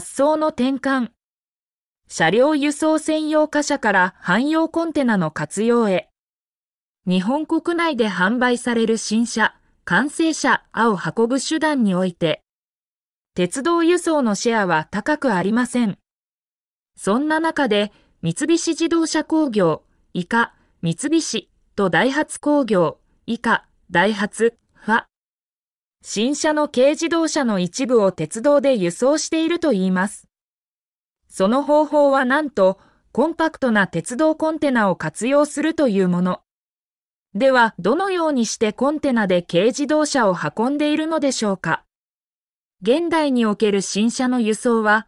発想の転換。車両輸送専用貨車から汎用コンテナの活用へ。日本国内で販売される新車、完成車を運ぶ手段において、鉄道輸送のシェアは高くありません。そんな中で、三菱自動車工業、以下、三菱とダイハツ工業、以下、ダイハツ、は、新車の軽自動車の一部を鉄道で輸送しているといいます。その方法はなんと、コンパクトな鉄道コンテナを活用するというもの。では、どのようにしてコンテナで軽自動車を運んでいるのでしょうか現代における新車の輸送は、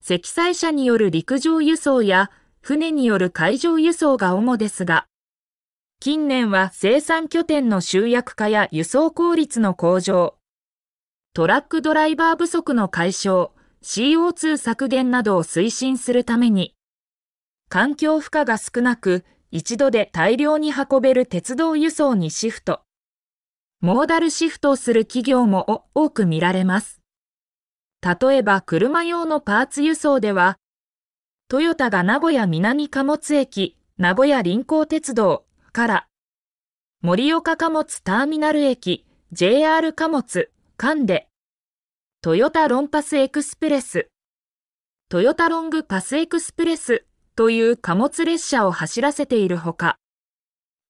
積載車による陸上輸送や船による海上輸送が主ですが、近年は生産拠点の集約化や輸送効率の向上、トラックドライバー不足の解消、CO2 削減などを推進するために、環境負荷が少なく、一度で大量に運べる鉄道輸送にシフト。モーダルシフトをする企業も多く見られます。例えば車用のパーツ輸送では、トヨタが名古屋南貨物駅、名古屋臨港鉄道、から、盛岡貨物ターミナル駅 JR 貨物間で、トヨタロンパスエクスプレス、トヨタロングパスエクスプレスという貨物列車を走らせているほか、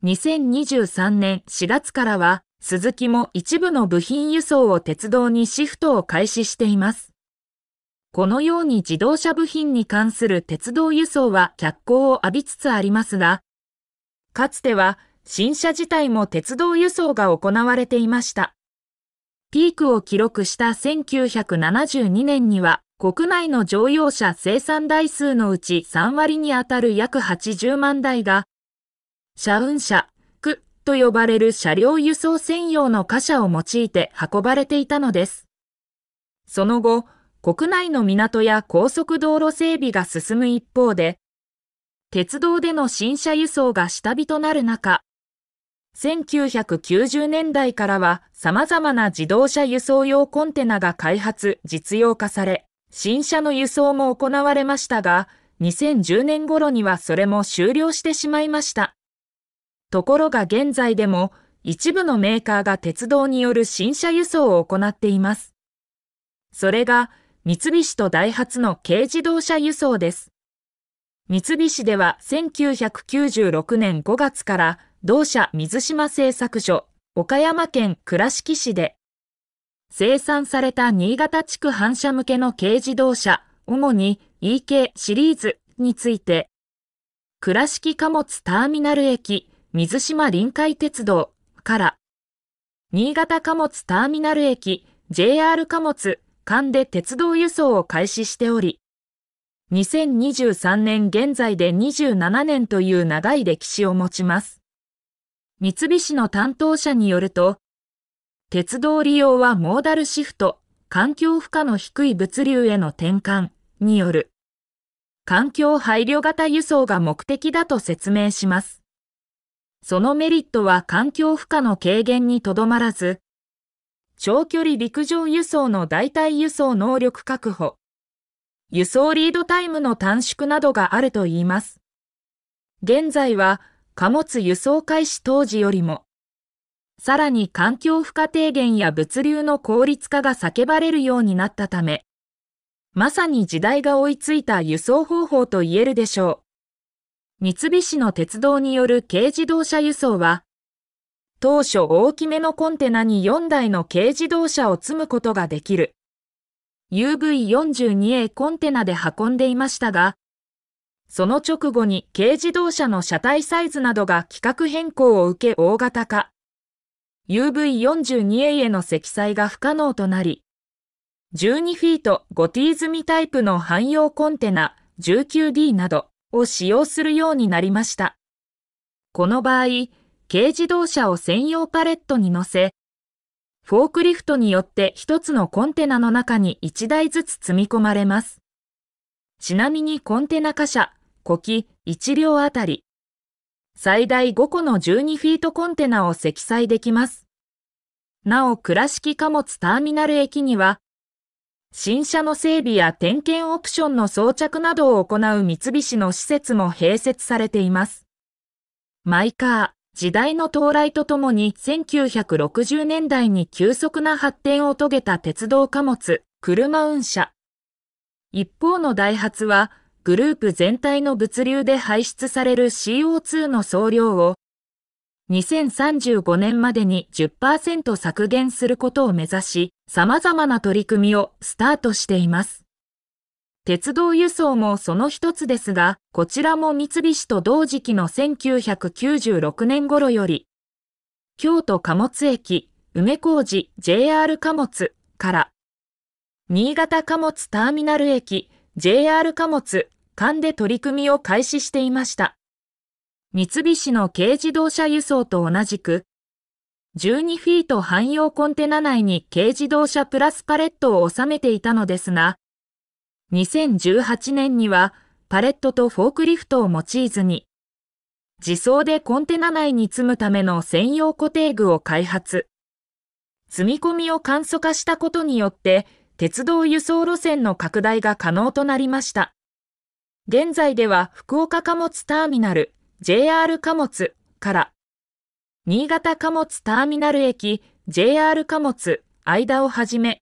2023年4月からは、鈴木も一部の部品輸送を鉄道にシフトを開始しています。このように自動車部品に関する鉄道輸送は脚光を浴びつつありますが、かつては新車自体も鉄道輸送が行われていました。ピークを記録した1972年には国内の乗用車生産台数のうち3割にあたる約80万台が、車運車、区と呼ばれる車両輸送専用の貨車を用いて運ばれていたのです。その後、国内の港や高速道路整備が進む一方で、鉄道での新車輸送が下火となる中、1990年代からは様々な自動車輸送用コンテナが開発、実用化され、新車の輸送も行われましたが、2010年頃にはそれも終了してしまいました。ところが現在でも一部のメーカーが鉄道による新車輸送を行っています。それが三菱とダイハツの軽自動車輸送です。三菱では1996年5月から同社水島製作所岡山県倉敷市で生産された新潟地区反射向けの軽自動車、主に EK シリーズについて倉敷貨物ターミナル駅水島臨海鉄道から新潟貨物ターミナル駅 JR 貨物間で鉄道輸送を開始しており2023年現在で27年という長い歴史を持ちます。三菱の担当者によると、鉄道利用はモーダルシフト、環境負荷の低い物流への転換による、環境配慮型輸送が目的だと説明します。そのメリットは環境負荷の軽減にとどまらず、長距離陸上輸送の代替輸送能力確保、輸送リードタイムの短縮などがあるといいます。現在は貨物輸送開始当時よりも、さらに環境負荷低減や物流の効率化が叫ばれるようになったため、まさに時代が追いついた輸送方法と言えるでしょう。三菱の鉄道による軽自動車輸送は、当初大きめのコンテナに4台の軽自動車を積むことができる。UV42A コンテナで運んでいましたが、その直後に軽自動車の車体サイズなどが規格変更を受け大型化。UV42A への積載が不可能となり、12フィート 5T 済みタイプの汎用コンテナ 19D などを使用するようになりました。この場合、軽自動車を専用パレットに乗せ、フォークリフトによって一つのコンテナの中に一台ずつ積み込まれます。ちなみにコンテナ貨車、呼気1両あたり、最大5個の12フィートコンテナを積載できます。なお、倉敷貨物ターミナル駅には、新車の整備や点検オプションの装着などを行う三菱の施設も併設されています。マイカー時代の到来とともに1960年代に急速な発展を遂げた鉄道貨物、車運車。一方のダイハツは、グループ全体の物流で排出される CO2 の総量を、2035年までに10%削減することを目指し、様々な取り組みをスタートしています。鉄道輸送もその一つですが、こちらも三菱と同時期の1996年頃より、京都貨物駅、梅小路 JR 貨物から、新潟貨物ターミナル駅、JR 貨物間で取り組みを開始していました。三菱の軽自動車輸送と同じく、12フィート汎用コンテナ内に軽自動車プラスパレットを収めていたのですが、2018年にはパレットとフォークリフトを用いずに、自走でコンテナ内に積むための専用固定具を開発。積み込みを簡素化したことによって、鉄道輸送路線の拡大が可能となりました。現在では福岡貨物ターミナル、JR 貨物から、新潟貨物ターミナル駅、JR 貨物間をはじめ、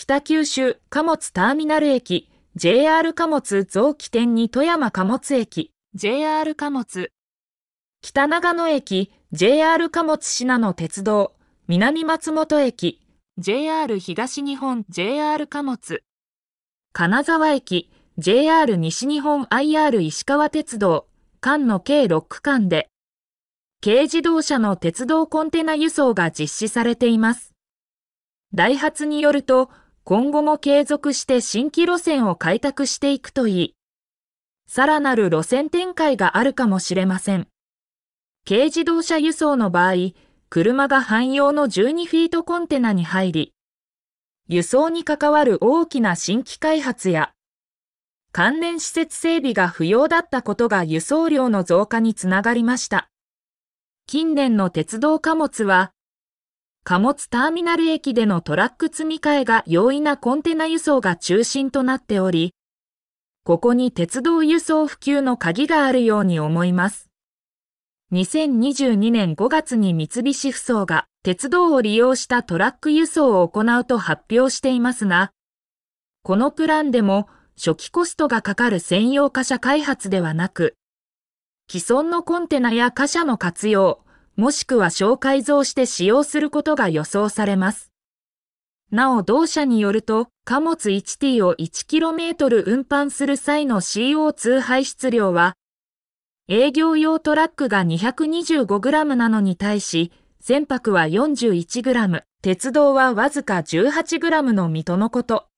北九州貨物ターミナル駅、JR 貨物増起点に富山貨物駅、JR 貨物。北長野駅、JR 貨物品の鉄道、南松本駅、JR 東日本 JR 貨物。金沢駅、JR 西日本 IR 石川鉄道、間の計6区間で、軽自動車の鉄道コンテナ輸送が実施されています。ダイハツによると、今後も継続して新規路線を開拓していくといい、さらなる路線展開があるかもしれません。軽自動車輸送の場合、車が汎用の12フィートコンテナに入り、輸送に関わる大きな新規開発や、関連施設整備が不要だったことが輸送量の増加につながりました。近年の鉄道貨物は、貨物ターミナル駅でのトラック積み替えが容易なコンテナ輸送が中心となっており、ここに鉄道輸送普及の鍵があるように思います。2022年5月に三菱ふそうが鉄道を利用したトラック輸送を行うと発表していますが、このプランでも初期コストがかかる専用貨車開発ではなく、既存のコンテナや貨車の活用、もしくは小改造して使用することが予想されます。なお同社によると、貨物 1T を 1km 運搬する際の CO2 排出量は、営業用トラックが 225g なのに対し、船舶は 41g、鉄道はわずか 18g の水戸のこと。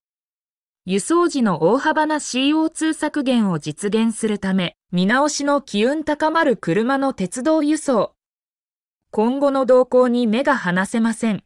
輸送時の大幅な CO2 削減を実現するため、見直しの機運高まる車の鉄道輸送、今後の動向に目が離せません。